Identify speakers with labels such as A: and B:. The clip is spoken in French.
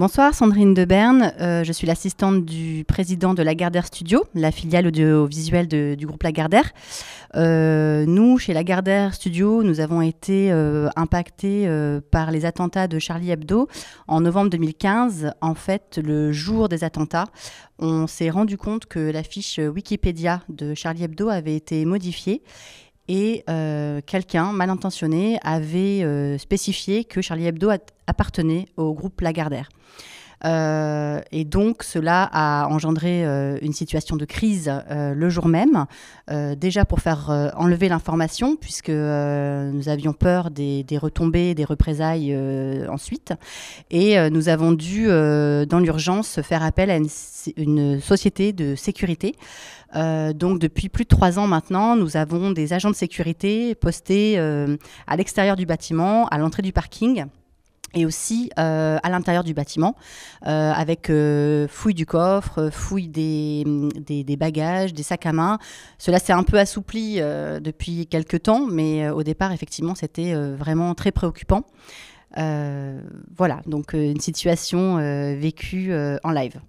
A: Bonsoir Sandrine de Berne, euh, je suis l'assistante du président de Lagardère Studio, la filiale audiovisuelle du groupe Lagardère. Euh, nous, chez Lagardère Studio, nous avons été euh, impactés par les attentats de Charlie Hebdo en novembre 2015. En fait, le jour des attentats, on s'est rendu compte que la fiche Wikipédia de Charlie Hebdo avait été modifiée et euh, quelqu'un mal intentionné avait euh, spécifié que Charlie Hebdo appartenait au groupe Lagardère. Euh, et donc, cela a engendré euh, une situation de crise euh, le jour même, déjà pour faire enlever l'information, puisque nous avions peur des, retombées, des représailles ensuite. Et nous avons dû, dans l'urgence, faire appel à une, une société de sécurité. donc, depuis plus de trois ans maintenant, nous avons des agents de sécurité postés à l'extérieur du bâtiment, à l'entrée du parking et aussi euh, à l'intérieur du bâtiment, euh, avec euh, fouille du coffre, fouille des, des, bagages, des sacs à main. Cela s'est un peu assoupli depuis quelques temps, mais au départ, effectivement, c'était vraiment très préoccupant. voilà, donc une situation vécue en live.